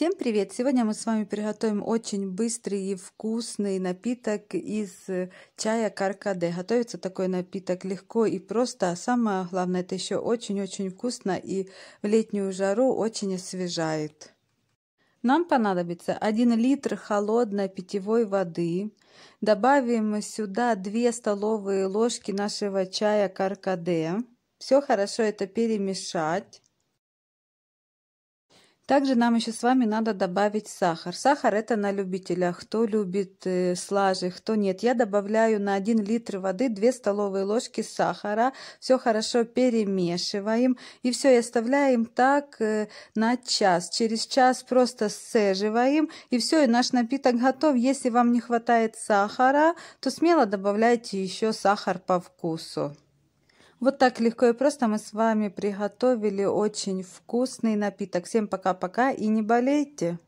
Всем привет! Сегодня мы с вами приготовим очень быстрый и вкусный напиток из э, чая каркаде. Готовится такой напиток легко и просто, а самое главное, это еще очень-очень вкусно и в летнюю жару очень освежает. Нам понадобится 1 литр холодной питьевой воды. Добавим сюда 2 столовые ложки нашего чая каркаде. Все хорошо это перемешать. Также нам еще с вами надо добавить сахар. Сахар это на любителя, кто любит э, слажи, кто нет. Я добавляю на 1 литр воды 2 столовые ложки сахара. Все хорошо перемешиваем. И все, и оставляем так э, на час. Через час просто сцеживаем. И все, и наш напиток готов. Если вам не хватает сахара, то смело добавляйте еще сахар по вкусу. Вот так легко и просто мы с вами приготовили очень вкусный напиток. Всем пока-пока и не болейте!